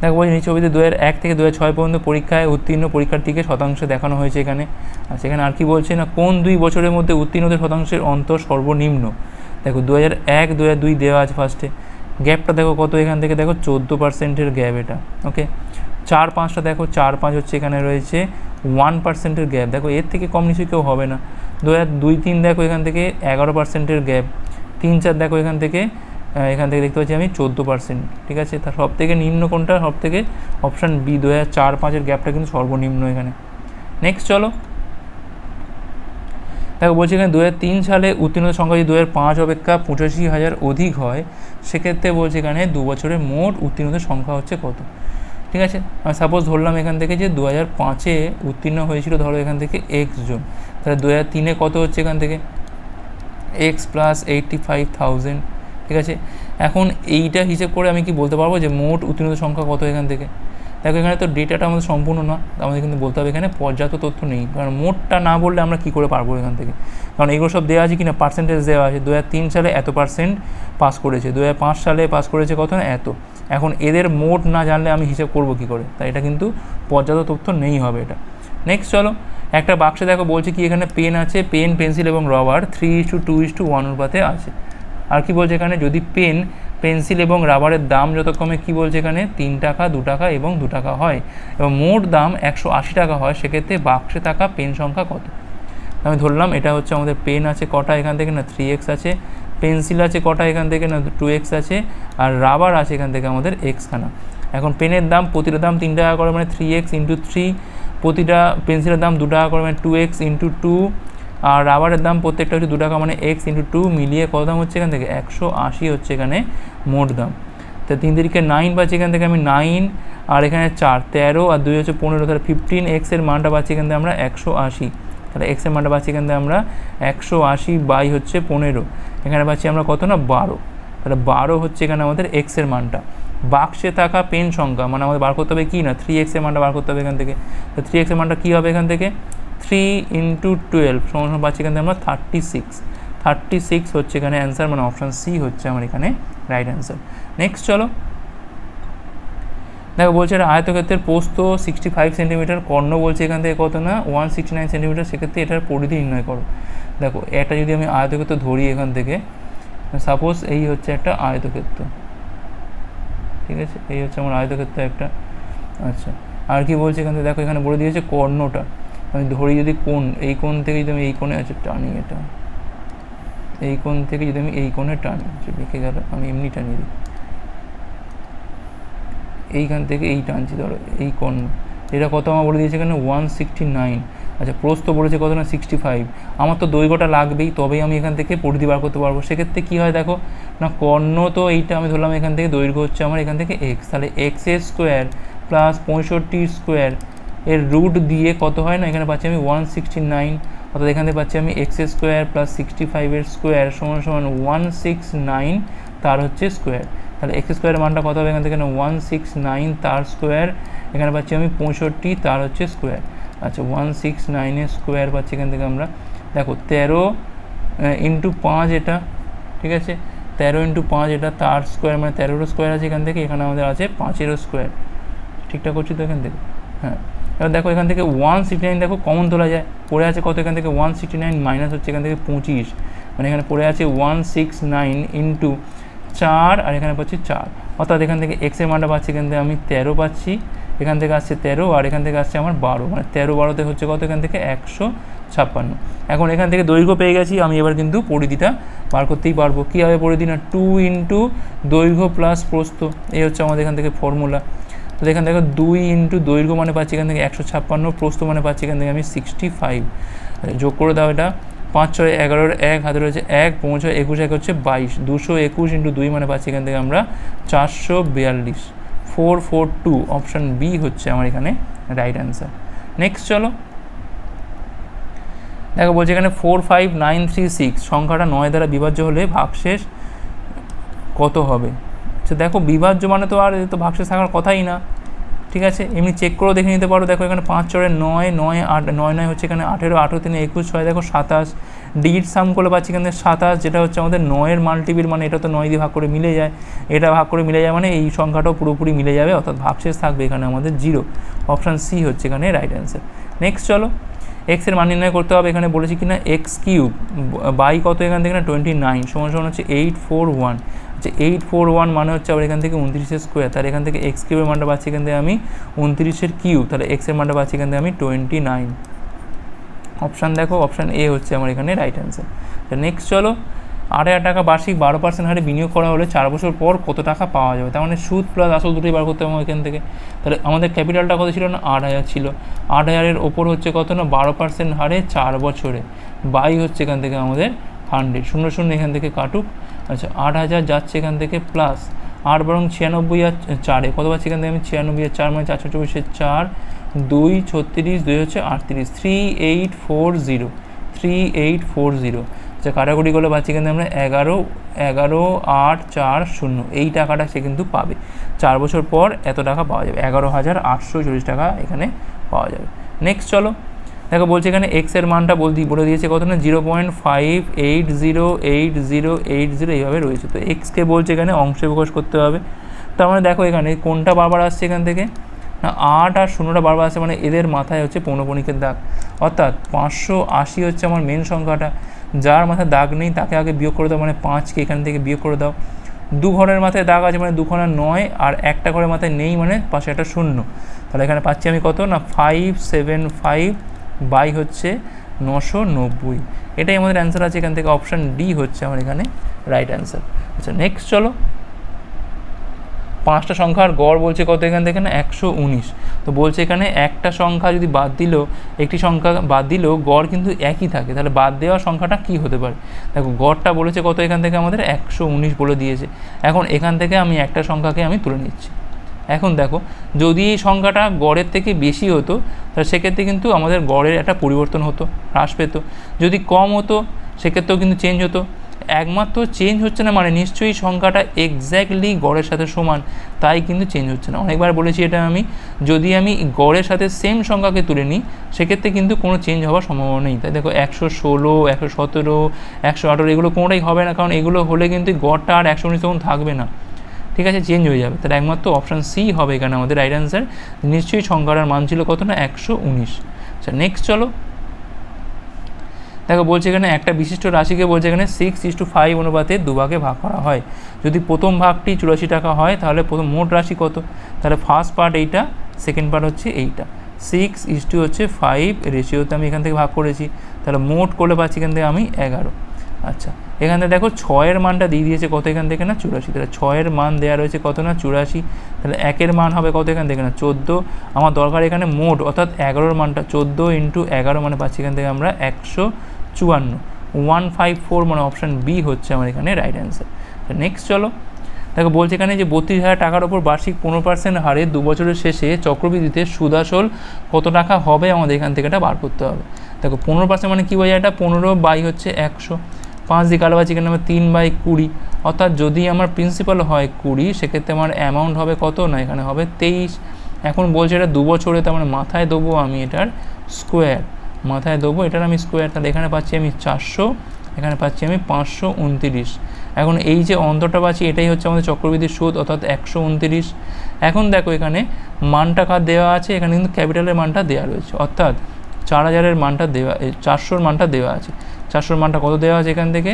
দেখো বলছি এই ছবিতে দু এক থেকে দু ছয় পর্যন্ত পরীক্ষায় উত্তীর্ণ পরীক্ষার্থীকে শতাংশ দেখানো হয়েছে এখানে আর সেখানে আর কি বলছে না কোন দুই বছরের মধ্যে উত্তীর্ণদের শতাংশের অন্তর সর্বনিম্ন দেখো দু হাজার এক দু হাজার দুই দেওয়া আছে ফার্স্টে গ্যাপটা দেখো কত এখান থেকে দেখো চোদ্দো পার্সেন্টের গ্যাপ এটা ওকে চার পাঁচটা দেখো চার পাঁচ হচ্ছে এখানে রয়েছে ওয়ান পার্সেন্টের গ্যাপ দেখো এর থেকে কম নিশ্চয়ই কেউ হবে না দু হাজার দুই তিন দেখো এখান থেকে এগারো পার্সেন্টের গ্যাপ তিন চার দেখো এখান থেকে এখান থেকে দেখতে পাচ্ছি আমি চোদ্দো পার্সেন্ট ঠিক আছে তার সব থেকে নিম্ন কোনটা সব থেকে অপশান বি দু হাজার চার পাঁচের গ্যাপটা কিন্তু সর্বনিম্ন এখানে নেক্সট চলো দেখো বলছি এখানে দু তিন সালে উত্তীর্ণ সংখ্যা যদি দু পাঁচ অপেক্ষা পঁচাশি হাজার অধিক হয় সেক্ষেত্রে বলছে এখানে দু বছরের মোট উত্তীর্ণ সংখ্যা হচ্ছে কত ঠিক আছে আমি সাপোজ ধরলাম এখান থেকে যে দু হাজার পাঁচে উত্তীর্ণ হয়েছিল ধরো এখান থেকে এক্স জন তাহলে দু হাজার তিনে কত হচ্ছে এখান থেকে X plus eighty five thousand ঠিক আছে এখন এইটা হিসেব করে আমি কি বলতে পারবো যে মোট উত্তীর্ণ সংখ্যা কত এখান থেকে দেখো এখানে তো ডেটাটা আমাদের সম্পূর্ণ না আমাদের কিন্তু বলতে হবে এখানে পর্যাপ্ত তথ্য নেই কারণ মোটটা না বললে আমরা কী করে পারবো এখান থেকে কারণ এগুলো সব দেওয়া আছে কিনা পার্সেন্টেজ দেওয়া আছে দু সালে এত পার্সেন্ট পাস করেছে দু সালে পাস করেছে কত না এত এখন এদের মোট না জানলে আমি হিসাব করব কি করে তাই এটা কিন্তু পর্যাপ্ত তথ্য নেই হবে এটা নেক্সট চলো একটা বাক্সে দেখো বলছে কি এখানে পেন আছে পেন পেন্সিল এবং rubber three is to two is to one অনুপাতে আছে আর কি বলছে এখানে যদি পেন পেন্সিল এবং রাবারের দাম যথাক্রমে কী বলছে এখানে তিন টাকা দু টাকা এবং দু টাকা হয় এবং মোট দাম একশো আশি টাকা হয় সেক্ষেত্রে বাক্সে থাকা পেন সংখ্যা কত আমি ধরলাম এটা হচ্ছে আমাদের পেন আছে কটা এখান থেকে না থ্রি এক্স আছে পেন্সিল আছে কটা এখান থেকে না টু এক্স আছে আর রাবার আছে এখান থেকে আমাদের এক্সখানা এখন পেনের দাম প্রতিটা দাম তিন টাকা করে মানে থ্রি এক্স ইন্টু থ্রি প্রতিটা পেন্সিলের দাম দু টাকা করে মানে টু এক্স ইন্টু টু আর রাবারের দাম প্রত্যেকটা হচ্ছে দু টাকা মানে এক্স ইন্টু টু মিলিয়ে কত দাম হচ্ছে এখান থেকে একশো আশি হচ্ছে এখানে মোট দাম তো তিন তারিখে নাইন পাচ্ছি এখান থেকে আমি নাইন আর এখানে চার তেরো আর দুই হচ্ছে পনেরো তাহলে ফিফটিন এক্সের মানটা পাচ্ছি এখান থেকে আমরা একশো আশি তাহলে এক্সের মানটা পাচ্ছি এখান থেকে আমরা একশো আশি বাই হচ্ছে পনেরো এখানে পাচ্ছি আমরা কত না বারো তাহলে বারো হচ্ছে এখানে আমাদের এক্সের মানটা বাক্সে থাকা পেন সংখ্যা মানে আমাদের বার করতে হবে কি না থ্রি এক্সের মানটা বার করতে হবে এখান থেকে তো থ্রি এক্সের মানটা কী হবে এখান থেকে থ্রি ইন্টু টুয়েলভ সমান পাচ্ছি এখান থেকে আমরা থার্টি সিক্স থার্টি সিক্স হচ্ছে এখানে অ্যান্সার মানে অপশান সি হচ্ছে আমার এখানে রাইট অ্যান্সার নেক্সট চলো দেখো বলছে এটা আয়তক্ষেত্রের পোস্ত সিক্সটি ফাইভ সেন্টিমিটার কর্ণ বলছে এখান থেকে কত না ওয়ান সিক্সটি নাইন সেন্টিমিটার সেক্ষেত্রে এটার পরিধি নির্ণয় করো দেখো এটা যদি আমি আয়তক্ষেত্র ধরি এখান থেকে সাপোজ এই হচ্ছে একটা আয়তক্ষেত্র ঠিক আছে এই হচ্ছে আমার আয়তক্ষেত্র একটা আচ্ছা আর কি বলছে এখান থেকে দেখো এখানে বলে দিয়েছে কর্ণটা আমি ধরি যদি কোন এই কোণ থেকে যদি আমি এই কোণে আছে টানি এটা এই কোণ থেকে যদি আমি এই কোণে টানি লিখে গেল আমি এমনি টানিয়ে দিই এইখান থেকে এই টানছি ধরো এই কোণ এটা কত আমার বলে দিয়েছে এখানে ওয়ান সিক্সটি নাইন আচ্ছা প্রস্ত বলেছে কত না সিক্সটি ফাইভ আমার তো দৈর্ঘ্যটা লাগবেই তবেই আমি এখান থেকে পরিধি বার করতে পারবো সেক্ষেত্রে কী হয় দেখো না কর্ণ তো এইটা আমি ধরলাম এখান থেকে দৈর্ঘ্য হচ্ছে আমার এখান থেকে এক্স তাহলে এক্স এর স্কোয়ার প্লাস পঁয়ষট্টি স্কোয়ার এর রুট দিয়ে কত হয় না এখানে পাচ্ছি আমি ওয়ান সিক্সটি নাইন অর্থাৎ এখানে পাচ্ছি আমি এক্স স্কোয়ার প্লাস সিক্সটি ফাইভের স্কোয়ার সমান সমান ওয়ান সিক্স নাইন তার হচ্ছে স্কোয়ার তাহলে এক্স স্কোয়ারের মানটা কত হবে এখান থেকে ওয়ান সিক্স নাইন তার স্কোয়ার এখানে পাচ্ছি আমি পঁয়ষট্টি তার হচ্ছে স্কোয়ার আচ্ছা ওয়ান সিক্স নাইনের স্কোয়ার পাচ্ছি এখান থেকে আমরা দেখো তেরো ইন্টু পাঁচ এটা ঠিক আছে তেরো ইন্টু পাঁচ এটা তার স্কোয়ার মানে তেরোরও স্কোয়ার আছে এখান থেকে এখানে আমাদের আছে পাঁচেরও স্কোয়ার ঠিকঠাক করছি তো এখান থেকে হ্যাঁ এবার দেখো এখান থেকে ওয়ান সিক্সটি নাইন দেখো কমন তোলা যায় পড়ে আছে কত এখান থেকে ওয়ান সিক্সটি নাইন মাইনাস হচ্ছে এখান থেকে পঁচিশ মানে এখানে পড়ে আছে ওয়ান সিক্স নাইন ইন্টু চার আর এখানে পাচ্ছি চার অর্থাৎ এখান থেকে এক্সের মানটা পাচ্ছি এখান থেকে আমি তেরো পাচ্ছি এখান থেকে আসছে তেরো আর এখান থেকে আসছে আমার বারো মানে তেরো বারোতে হচ্ছে কত এখান থেকে একশো ছাপ্পান্ন এখন এখান থেকে দৈর্ঘ্য পেয়ে গেছি আমি এবার কিন্তু পরিধিটা বার করতেই পারবো কীভাবে পরিধি না টু ইন্টু দৈর্ঘ্য প্লাস প্রস্থ এই হচ্ছে আমাদের এখান থেকে ফর্মুলা তাহলে এখান থেকে দুই ইন্টু দৈর্ঘ্য মানে পাচ্ছি এখান থেকে একশো ছাপ্পান্ন প্রস্থ মানে পাচ্ছি এখান থেকে আমি সিক্সটি ফাইভ যোগ করে দাও এটা পাঁচ ছয় এগারোর এক হাতে রয়েছে এক পৌঁছ একুশ এক হচ্ছে বাইশ দুশো একুশ ইন্টু দুই মানে পাচ্ছি এখান থেকে আমরা চারশো বিয়াল্লিশ four four two option B হচ্ছে আমার এখানে রাইট অ্যান্সার নেক্সট চলো দেখো বলছে এখানে four five nine three six সংখ্যাটা নয় দ্বারা বিভাজ্য হলে ভাগশেষ কত হবে তো আচ্ছা, দেখো বিভাজ্য মানে তো আর তো ভাগশেষ থাকার কথাই না ঠিক আছে এমনি চেক করেও দেখে নিতে পারো দেখো এখানে পাঁচ চড়ে নয় নয় আট নয় নয় হচ্ছে এখানে আঠেরো আঠেরো তিনে একুশ ছয় দেখো সাতাশ ডিট সাম করে পাচ্ছি এখানে সাতাশ যেটা হচ্ছে আমাদের নয়ের মাল্টিপিল মানে এটা তো নয় দিয়ে ভাগ করে মিলে যায় এটা ভাগ করে মিলে যায় মানে এই সংখ্যাটাও পুরোপুরি মিলে যাবে অর্থাৎ ভাগশেষ থাকবে এখানে আমাদের জিরো অপশান সি হচ্ছে এখানে রাইট অ্যান্সার নেক্সট চলো এক্সের এর মান নির্ণয় করতে হবে এখানে বলেছি না এক্স কিউব বাই কত এখান থেকে না টোয়েন্টি নাইন সমান সমান হচ্ছে এইট ফোর ওয়ান যে এইট ফোর ওয়ান মানে হচ্ছে আবার এখান থেকে উনত্রিশের স্কোয়ার তাহলে এখান থেকে এক্স কিউবের মানটা পাচ্ছি এখান থেকে আমি উনত্রিশের কিউ তাহলে এক্সের মানটা পাচ্ছি এখান থেকে আমি টোয়েন্টি নাইন অপশান দেখো অপশান এ হচ্ছে আমার এখানে রাইট অ্যান্সার নেক্সট চলো আট হাজার টাকা বার্ষিক বারো পার্সেন্ট হারে বিনিয়োগ করা হলে চার বছর পর কত টাকা পাওয়া যাবে তার মানে সুদ প্লাস আসল দুটোই বার করতে হবে এখান থেকে তাহলে আমাদের ক্যাপিটালটা কত ছিল না আট হাজার ছিল আট হাজারের ওপর হচ্ছে কত না বারো পার্সেন্ট হারে চার বছরে বাই হচ্ছে এখান থেকে আমাদের হান্ড্রেড শূন্য শূন্য এখান থেকে কাটুক আচ্ছা আট হাজার যাচ্ছে এখান থেকে প্লাস আট বরং ছিয়ানব্বই আর চারে কতবার সেখান থেকে আমি ছিয়ানব্বই আর চার মানে চারশো চব্বিশে চার দুই ছত্রিশ দুই হচ্ছে আটত্রিশ three eight four zero three eight four zero আচ্ছা কাটাকুটি করলে পাচ্ছি কিন্তু আমরা এগারো এগারো আট চার শূন্য এই টাকাটা সে কিন্তু পাবে চার বছর পর এত টাকা পাওয়া যাবে এগারো হাজার আটশো চল্লিশ টাকা এখানে পাওয়া যাবে নেক্সট চলো দেখো বলছে এখানে এক্সের মানটা বলতে বলে দিয়েছে কত না zero point five eight zero eight zero eight zero এইভাবে রয়েছে তো এক্সকে বলছে এখানে অংশে প্রকাশ করতে হবে তার মানে দেখো এখানে কোনটা বারবার আসছে এখান থেকে না আট আর শূন্যটা বারবার আসছে মানে এদের মাথায় হচ্ছে পৌনপণিকের দাগ অর্থাৎ পাঁচশো আশি হচ্ছে আমার মেন সংখ্যাটা যার মাথায় দাগ নেই তাকে আগে বিয়োগ করে দাও মানে পাঁচকে এখান থেকে বিয়োগ করে দাও দু ঘরের মাথায় দাগ আছে মানে দু দুখানা নয় আর একটা ঘরের মাথায় নেই মানে পাশে একটা শূন্য তাহলে এখানে পাচ্ছি আমি কত না ফাইভ সেভেন ফাইভ বাই হচ্ছে নশো নব্বই এটাই আমাদের অ্যান্সার আছে এখান থেকে অপশান ডি হচ্ছে আমার এখানে রাইট অ্যান্সার আচ্ছা নেক্সট চলো পাঁচটা সংখ্যার গড় বলছে কত এখান থেকে না একশো উনিশ তো বলছে এখানে একটা সংখ্যা যদি বাদ দিল একটি সংখ্যা বাদ দিলেও গড় কিন্তু একই থাকে তাহলে বাদ দেওয়া সংখ্যাটা কি হতে পারে দেখো গড়টা বলেছে কত এখান থেকে আমাদের একশো উনিশ বলে দিয়েছে এখন এখান থেকে আমি একটা সংখ্যাকে আমি তুলে নিচ্ছি এখন দেখো যদি এই সংখ্যাটা গড়ের থেকে বেশি হতো তাহলে সেক্ষেত্রে কিন্তু আমাদের গড়ের একটা পরিবর্তন হতো হ্রাস পেতো যদি কম হতো সেক্ষেত্রেও কিন্তু চেঞ্জ হতো একমাত্র চেঞ্জ হচ্ছে না মানে নিশ্চয়ই সংখ্যাটা এক্স্যাক্টলি গড়ের সাথে সমান তাই কিন্তু চেঞ্জ হচ্ছে না অনেকবার বলেছি এটা আমি যদি আমি গড়ের সাথে সেম সংখ্যাকে তুলে নিই সেক্ষেত্রে কিন্তু কোনো চেঞ্জ হওয়ার সম্ভাবনা নেই তাই দেখো একশো ষোলো একশো সতেরো একশো আঠেরো এগুলো কোনোটাই হবে না কারণ এগুলো হলে কিন্তু গড়টা আর একশো উনিশ তখন থাকবে না ঠিক আছে চেঞ্জ হয়ে যাবে তাহলে একমাত্র অপশান সি হবে এখানে আমাদের রাইট অ্যান্সার নিশ্চয়ই সংখ্যাটার মান ছিল কত না একশো উনিশ আচ্ছা নেক্সট চলো দেখো বলছে এখানে একটা বিশিষ্ট রাশিকে বলছে এখানে সিক্স ইস টু ফাইভ অনুপাতে দুভাগে ভাগ করা হয় যদি প্রথম ভাগটি চুরাশি টাকা হয় তাহলে প্রথম মোট রাশি কত তাহলে ফার্স্ট পার্ট এইটা সেকেন্ড পার্ট হচ্ছে এইটা সিক্স ইস টু হচ্ছে ফাইভ রেশিওতে আমি এখান থেকে ভাগ করেছি তাহলে মোট করলে পাচ্ছি এখান থেকে আমি এগারো আচ্ছা এখানে দেখো ছয়ের মানটা দিয়ে দিয়েছে কত এখান থেকে না চুরাশি তাহলে ছয়ের মান দেওয়া রয়েছে কত না চুরাশি তাহলে একের মান হবে কত এখান থেকে না চোদ্দো আমার দরকার এখানে মোট অর্থাৎ এগারোর মানটা চোদ্দো ইন্টু এগারো মানে পাচ্ছি এখান থেকে আমরা একশো চুয়ান্ন ওয়ান ফাইভ ফোর মানে অপশান বি হচ্ছে আমার এখানে রাইট অ্যান্সার নেক্সট চলো দেখো বলছে এখানে যে বত্রিশ হাজার টাকার ওপর বার্ষিক পনেরো পার্সেন্ট হারে দু বছরের শেষে চক্রবৃদ্ধিতে সুদাসল কত টাকা হবে আমাদের এখান থেকে এটা বার করতে হবে দেখো পনেরো পার্সেন্ট মানে কী বোঝা এটা পনেরো বাই হচ্ছে একশো পাঁচ দিয়ে কাটবা চিকেন নাম্বার তিন বাই কুড়ি অর্থাৎ যদি আমার প্রিন্সিপাল হয় কুড়ি সেক্ষেত্রে আমার অ্যামাউন্ট হবে কত না এখানে হবে তেইশ এখন বলছে এটা দু বছরে তো আমার মানে মাথায় দেবো আমি এটার স্কোয়ার মাথায় দেবো এটার আমি স্কোয়ার তাহলে এখানে পাচ্ছি আমি চারশো এখানে পাচ্ছি আমি পাঁচশো উনতিরিশ এখন এই যে অন্তরটা পাচ্ছি এটাই হচ্ছে আমাদের চক্রবৃদ্ধি সুদ অর্থাৎ একশো উনতিরিশ এখন দেখো এখানে মানটা কার দেওয়া আছে এখানে কিন্তু ক্যাপিটালের মানটা দেওয়া রয়েছে অর্থাৎ চার হাজারের মানটা দেওয়া চারশোর মানটা দেওয়া আছে চারশোর মানটা কত দেওয়া আছে এখান থেকে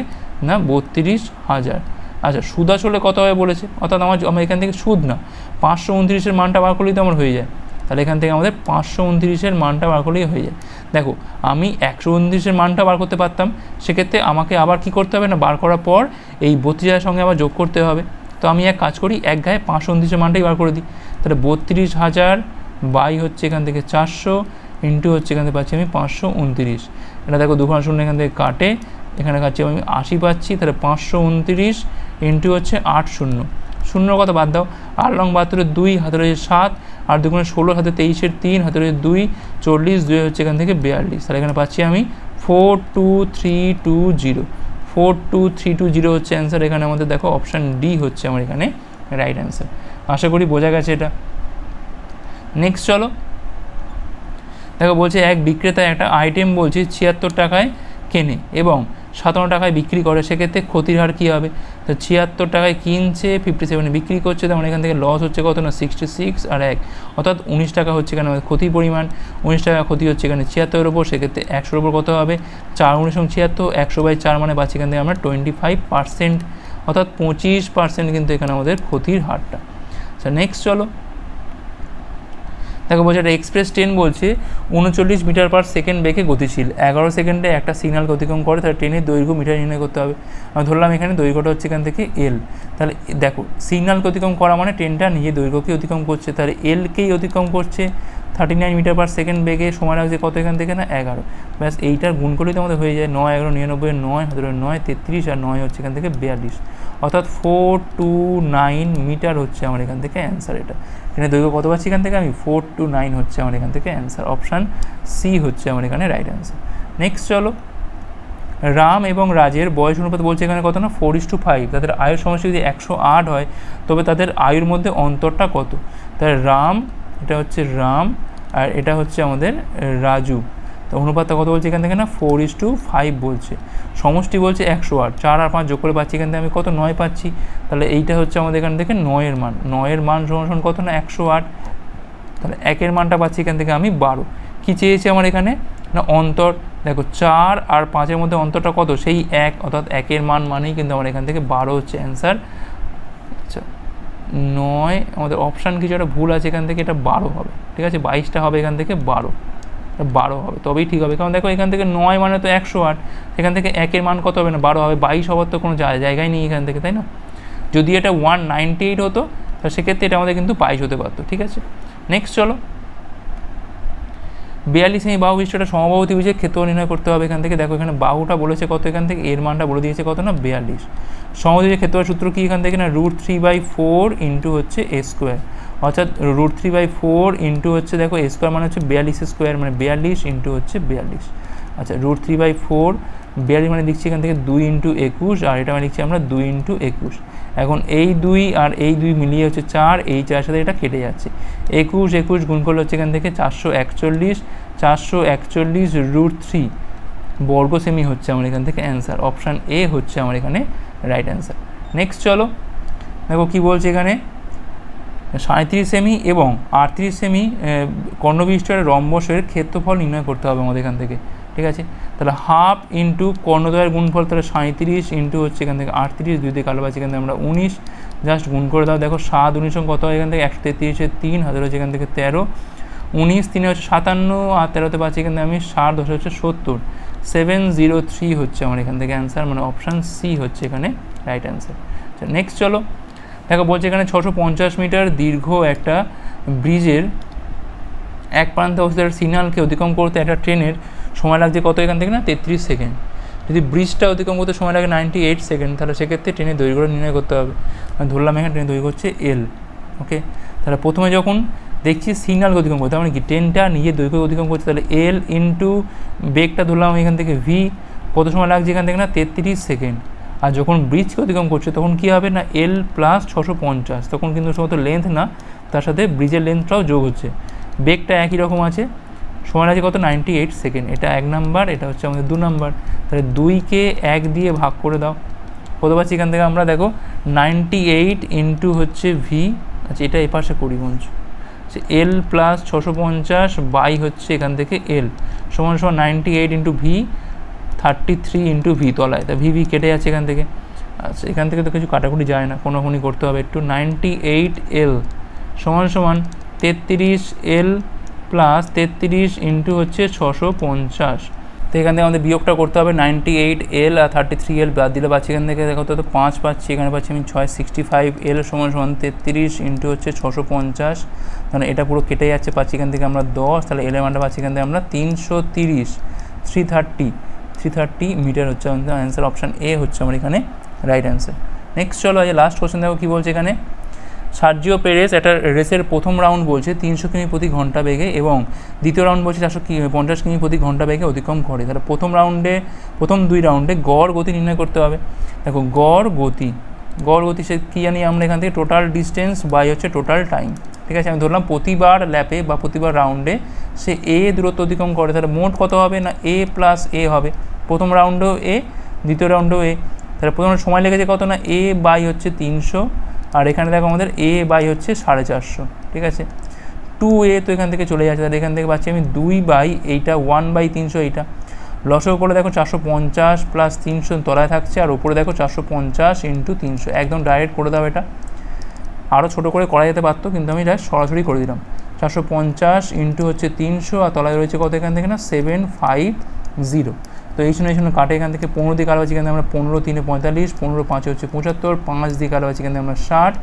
না বত্রিশ হাজার আচ্ছা সুদ আসলে কত হয় বলেছে অর্থাৎ আমার আমার এখান থেকে সুদ না পাঁচশো উনত্রিশের মানটা বার করলেই তো আমার হয়ে যায় তাহলে এখান থেকে আমাদের পাঁচশো উনত্রিশের মানটা বার করলেই হয়ে যায় দেখো আমি একশো উনত্রিশের মানটা বার করতে পারতাম সেক্ষেত্রে আমাকে আবার কি করতে হবে না বার করার পর এই বত্রিশ হাজার সঙ্গে আবার যোগ করতে হবে তো আমি এক কাজ করি এক গায়ে পাঁচশো উনত্রিশের মানটাই বার করে দিই তাহলে বত্রিশ হাজার বাই হচ্ছে এখান থেকে চারশো ইন্টু হচ্ছে এখান থেকে পাচ্ছি আমি পাঁচশো উনত্রিশ এটা দেখো দুখানা শূন্য এখান থেকে কাটে এখানে কাটছি আমি আশি পাচ্ছি তাহলে পাঁচশো উনত্রিশ ইন্টু হচ্ছে আট শূন্য শূন্য কথা বাদ দাও আট লং বাহাত্তরে দুই হাতে রয়েছে সাত আর দুগুণে ষোলো হাতে তেইশের তিন হাতে রয়েছে দুই চল্লিশ দুই হচ্ছে এখান থেকে বিয়াল্লিশ তাহলে এখানে পাচ্ছি আমি four two three two zero four two three two zero হচ্ছে অ্যান্সার এখানে আমাদের দেখো অপশান ডি হচ্ছে আমার এখানে রাইট অ্যান্সার আশা করি বোঝা গেছে এটা নেক্সট চলো দেখো বলছে এক বিক্রেতা একটা আইটেম বলছি ছিয়াত্তর টাকায় কেনে এবং সাতান্ন টাকায় বিক্রি করে সেক্ষেত্রে ক্ষতির হার কী হবে তো ছিয়াত্তর টাকায় কিনছে ফিফটি সেভেনে বিক্রি করছে তখন মানে এখান থেকে লস হচ্ছে কত না সিক্সটি সিক্স আর এক অর্থাৎ উনিশ টাকা হচ্ছে কেন ক্ষতির পরিমাণ উনিশ টাকা ক্ষতি হচ্ছে এখানে ছিয়াত্তরের ওপর সেক্ষেত্রে একশোর ওপর কত হবে চার উনিশ ছিয়াত্তর একশো বাই চার মানে পাচ্ছি এখান থেকে আমরা টোয়েন্টি ফাইভ পার্সেন্ট অর্থাৎ পঁচিশ পার্সেন্ট কিন্তু এখানে আমাদের ক্ষতির হারটা আচ্ছা নেক্সট চলো দেখো বলছে একটা এক্সপ্রেস ট্রেন বলছে উনচল্লিশ মিটার পার সেকেন্ড বেগে গতিশীল এগারো সেকেন্ডে একটা সিগনাল অতিক্রম করে তাহলে ট্রেনের দৈর্ঘ্য মিটার নির্ণয় করতে হবে আমি ধরলাম এখানে দৈর্ঘ্যটা হচ্ছে এখান থেকে এল তাহলে দেখো সিগনাল অতিক্রম করা মানে ট্রেনটা নিজে দৈর্ঘ্যকেই অতিক্রম করছে তাহলে এলকেই অতিক্রম করছে thirty nine metre per second বেগে সময় লাগছে কত এখান থেকে না এগারো ব্যাস এইটার গুণ করেই তো আমাদের হয়ে যায় নয় এগারো নিরানব্বই নয় ধরো নয় তেত্রিশ আর নয় হচ্ছে এখান থেকে বিয়াল্লিশ অর্থাৎ ফোর টু নাইন মিটার হচ্ছে আমার এখান থেকে অ্যান্সার এটা এখানে দৈর্ঘ্য কত পাচ্ছি এখান থেকে আমি ফোর টু নাইন হচ্ছে আমার এখান থেকে অ্যান্সার অপশান সি হচ্ছে আমার এখানে রাইট অ্যান্সার নেক্সট চলো রাম এবং রাজের বয়স অনুপাত বলছে এখানে কত না ফোর ইস টু ফাইভ তাদের আয়ুর সমস্যা যদি একশো আট হয় তবে তাদের আয়ুর মধ্যে অন্তরটা কত তাহলে রাম এটা হচ্ছে রাম আর এটা হচ্ছে আমাদের রাজু তো অনুপাতটা কত বলছে এখান থেকে না ফোর ইস টু ফাইভ বলছে সমষ্টি বলছে একশো আট চার আর পাঁচ যোগ করে পাচ্ছি এখান থেকে আমি কত নয় পাচ্ছি তাহলে এইটা হচ্ছে আমাদের এখান থেকে নয়ের মান নয়ের মান সমান কত না একশো আট তাহলে একের মানটা পাচ্ছি এখান থেকে আমি বারো কী চেয়েছি আমার এখানে না অন্তর দেখো চার আর পাঁচের মধ্যে অন্তরটা কত সেই এক অর্থাৎ একের মান মানেই কিন্তু আমার এখান থেকে বারো হচ্ছে অ্যান্সার আচ্ছা নয় আমাদের অপশান কিছু একটা ভুল আছে এখান থেকে এটা বারো হবে ঠিক আছে বাইশটা হবে এখান থেকে বারো বারো হবে তবেই ঠিক হবে কারণ দেখো এখান থেকে নয় মানে তো একশো আট এখান থেকে একের মান কত হবে না বারো হবে বাইশ হওয়ার তো কোনো জায়গায় নেই এখান থেকে তাই না যদি এটা ওয়ান নাইনটি এইট হতো তাহলে সেক্ষেত্রে এটা আমাদের কিন্তু বাইশ হতে পারতো ঠিক আছে নেক্সট চলো বিয়াল্লিশ সেমি বাহু বিশ্বটা সমবাহু ত্রিভুজের ক্ষেত্র নির্ণয় করতে হবে এখান থেকে দেখো এখানে বাহুটা বলেছে কত এখান থেকে এর মানটা বলে দিয়েছে কত না বিয়াল্লিশ সমবাহুজের ক্ষেত্র সূত্র কি এখান থেকে না root three by four into হচ্ছে এ স্কোয়ার অর্থাৎ root three by four into হচ্ছে দেখো স্কোয়ার মানে হচ্ছে বিয়াল্লিশ স্কোয়ার মানে বিয়াল্লিশ ইন্টু হচ্ছে বিয়াল্লিশ আচ্ছা রুট থ্রি বাই ফোর বিয়াল্লিশ মানে লিখছি এখান থেকে দুই ইন্টু একুশ আর এটা মানে লিখছি আমরা দুই ইন্টু একুশ এখন এই দুই আর এই দুই মিলিয়ে হচ্ছে চার এই চার সাথে এটা কেটে যাচ্ছে একুশ একুশ গুণ করলে হচ্ছে এখান থেকে চারশো একচল্লিশ চারশো একচল্লিশ রুট থ্রি বর্গ সেমি হচ্ছে আমার এখান থেকে অ্যান্সার অপশান এ হচ্ছে আমার এখানে রাইট অ্যান্সার নেক্সট চলো দেখো কী বলছে এখানে সাঁত্রিশ সেমি এবং আটত্রিশ সেমি কর্ণবিষ্টের রম্বসের ক্ষেত্রফল নির্ণয় করতে হবে আমাদের এখান থেকে ঠিক আছে তাহলে হাফ ইন্টু কর্ণদ্বয়ের গুণফল তাহলে সাঁত্রিশ ইন্টু হচ্ছে এখান থেকে আটত্রিশ দুই থেকে কালো পাচ্ছি এখান থেকে আমরা উনিশ জাস্ট গুণ করে দাও দেখো সাত উনিশ কত হয় এখান থেকে একশো তেত্রিশের তিন হাজার হচ্ছে এখান থেকে তেরো উনিশ তিনে হচ্ছে সাতান্ন আর তেরোতে পাচ্ছি এখান থেকে আমি ষাট দশ হচ্ছে সত্তর সেভেন জিরো থ্রি হচ্ছে আমার এখান থেকে অ্যান্সার মানে অপশান সি হচ্ছে এখানে রাইট অ্যান্সার নেক্সট আচ্ছা, চলো দেখো বলছে এখানে ছশো মিটার দীর্ঘ একটা ব্রিজের এক প্রান্তে অবস্থিত একটা সিগনালকে অতিক্রম করতে একটা ট্রেনের সময় লাগছে কত এখান থেকে না তেত্রিশ সেকেন্ড যদি ব্রিজটা অতিক্রম করতে সময় লাগে নাইনটি এইট সেকেন্ড তাহলে সেক্ষেত্রে ট্রেনের দৈর্ঘ্যটা নির্ণয় করতে হবে ধরলাম এখানে ট্রেনের দৈর্ঘ্য হচ্ছে এল ওকে তাহলে প্রথমে যখন দেখছি সিগনালকে অতিক্রম করতে মানে কি ট্রেনটা নিজের দৈর্ঘ্য অতিক্রম করছে তাহলে এল ইন্টু বেগটা ধরলাম এখান থেকে ভি কত সময় লাগছে এখান থেকে না তেত্রিশ সেকেন্ড আর যখন ব্রিজকে অতিক্রম করছে তখন কী হবে না এল প্লাস ছশো পঞ্চাশ তখন কিন্তু সমস্ত লেন্থ না তার সাথে ব্রিজের লেন্থটাও যোগ হচ্ছে বেগটা একই রকম আছে সময় আছে কত নাইনটি এইট সেকেন্ড এটা এক নাম্বার এটা হচ্ছে আমাদের দু নাম্বার তাহলে দুইকে এক দিয়ে ভাগ করে দাও কত পাচ্ছি এখান থেকে আমরা দেখো নাইনটি এইট ইন্টু হচ্ছে ভি আচ্ছা এটা এপাশে করিগঞ্জ এল প্লাস ছশো পঞ্চাশ বাই হচ্ছে এখান থেকে এল সমান সমান ninety eight into V thirty three into V তলায় তা ভি ভি কেটে যাচ্ছে এখান থেকে আচ্ছা এখান থেকে তো কিছু কাটাকুটি যায় না কোনোখুনি করতে হবে একটু নাইনটি এইট এল সমান সমান তেত্রিশ এল প্লাস তেত্রিশ ইন্টু হচ্ছে ছশো পঞ্চাশ তো এখান থেকে আমাদের বিয়োগটা করতে হবে নাইনটি এইট এল আর থার্টি থ্রি এল বাদ দিলে পাচ্ছি এখান থেকে দেখো তো পাঁচ পাচ্ছি এখানে পাচ্ছি আমি ছয় সিক্সটি ফাইভ এল সমান সমান তেত্রিশ ইন্টু হচ্ছে ছশো পঞ্চাশ মানে এটা পুরো কেটে যাচ্ছে পাচ্ছি এখান থেকে আমরা দশ তাহলে এলেভেনটা মানটা পাচ্ছি এখান থেকে আমরা তিনশো তিরিশ three thirty three thirty metre হচ্ছে আমাদের অ্যান্সার অপশান এ হচ্ছে আমার এখানে রাইট অ্যান্সার নেক্সট চলো আজ লাস্ট কোশ্চেন দেখো কী বলছে এখানে সার্জিও পেরেস একটা রেসের প্রথম রাউন্ড বলছে তিনশো কিমি প্রতি ঘন্টা বেগে এবং দ্বিতীয় রাউন্ড বলছে চারশো কি পঞ্চাশ কিমি প্রতি ঘন্টা বেগে অতিক্রম করে তাহলে প্রথম রাউন্ডে প্রথম দুই রাউন্ডে গড় গতি নির্ণয় করতে হবে দেখো গড় গতি গড় গতি সে কী জানি আমরা এখান থেকে টোটাল ডিস্টেন্স বাই হচ্ছে টোটাল টাইম ঠিক আছে আমি ধরলাম প্রতিবার ল্যাপে বা প্রতিবার রাউন্ডে সে এ দূরত্ব অতিক্রম করে তাহলে মোট কত হবে না এ প্লাস এ হবে প্রথম রাউন্ডেও এ দ্বিতীয় রাউন্ডেও এ তাহলে প্রথম সময় লেগেছে কত না এ বাই হচ্ছে তিনশো আর এখানে দেখো আমাদের এ বাই হচ্ছে সাড়ে চারশো ঠিক আছে টু এ তো এখান থেকে চলে যাচ্ছে তাহলে এখান থেকে পাচ্ছি আমি দুই বাই এইটা ওয়ান বাই তিনশো এইটা লসও করে দেখো চারশো পঞ্চাশ প্লাস তিনশো তলায় থাকছে আর ওপরে দেখো চারশো পঞ্চাশ ইন্টু তিনশো একদম ডাইরেক্ট করে দাও এটা আরও ছোটো করে করা যেতে পারতো কিন্তু আমি এটা সরাসরি করে দিলাম চারশো পঞ্চাশ ইন্টু হচ্ছে তিনশো আর তলায় রয়েছে কত এখান থেকে না সেভেন ফাইভ জিরো তো এই শুনে এই শুনে কাটে এখান থেকে পনেরো দিকে আলো আছে এখানে আমরা পনেরো তিনে পঁয়তাল্লিশ পনেরো পাঁচে হচ্ছে পঁচাত্তর পাঁচ দিকে আলো আছে এখানে আমরা ষাট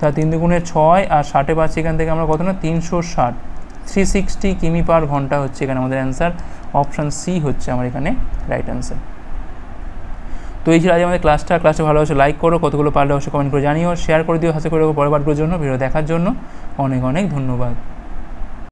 তার তিন দুগুণে ছয় আর ষাটে পাচ্ছি এখান থেকে আমরা কত না তিনশো ষাট থ্রি সিক্সটি কিমি পার ঘন্টা হচ্ছে এখানে আমাদের অ্যান্সার অপশান সি হচ্ছে আমার এখানে রাইট অ্যান্সার তো এই ছিল আজ আমাদের ক্লাসটা ক্লাসটা ভালো হচ্ছে লাইক করো কতগুলো পারলে অবশ্যই কমেন্ট করে জানিও শেয়ার করে দিও হাসি করে পরের জন্য ভিডিও দেখার জন্য অনেক অনেক ধন্যবাদ